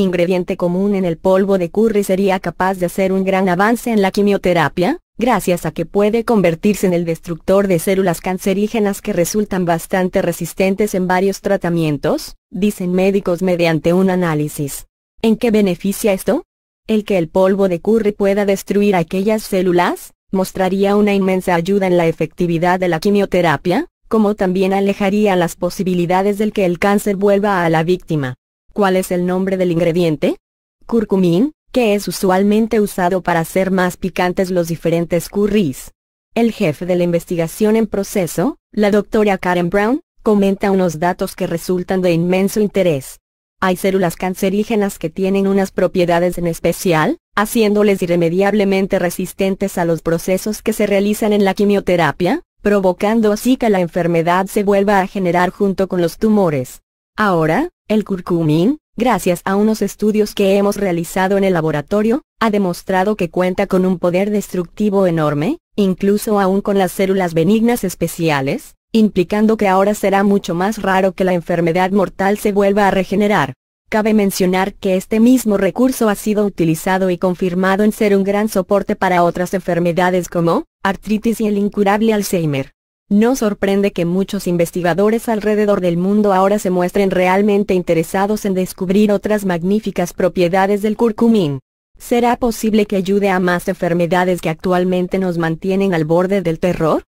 ingrediente común en el polvo de curry sería capaz de hacer un gran avance en la quimioterapia, gracias a que puede convertirse en el destructor de células cancerígenas que resultan bastante resistentes en varios tratamientos, dicen médicos mediante un análisis. ¿En qué beneficia esto? El que el polvo de curry pueda destruir aquellas células, mostraría una inmensa ayuda en la efectividad de la quimioterapia, como también alejaría las posibilidades del que el cáncer vuelva a la víctima. ¿Cuál es el nombre del ingrediente? Curcumín, que es usualmente usado para hacer más picantes los diferentes curries. El jefe de la investigación en proceso, la doctora Karen Brown, comenta unos datos que resultan de inmenso interés. Hay células cancerígenas que tienen unas propiedades en especial, haciéndoles irremediablemente resistentes a los procesos que se realizan en la quimioterapia, provocando así que la enfermedad se vuelva a generar junto con los tumores. Ahora, el curcumín, gracias a unos estudios que hemos realizado en el laboratorio, ha demostrado que cuenta con un poder destructivo enorme, incluso aún con las células benignas especiales, implicando que ahora será mucho más raro que la enfermedad mortal se vuelva a regenerar. Cabe mencionar que este mismo recurso ha sido utilizado y confirmado en ser un gran soporte para otras enfermedades como artritis y el incurable Alzheimer. No sorprende que muchos investigadores alrededor del mundo ahora se muestren realmente interesados en descubrir otras magníficas propiedades del curcumín. ¿Será posible que ayude a más enfermedades que actualmente nos mantienen al borde del terror?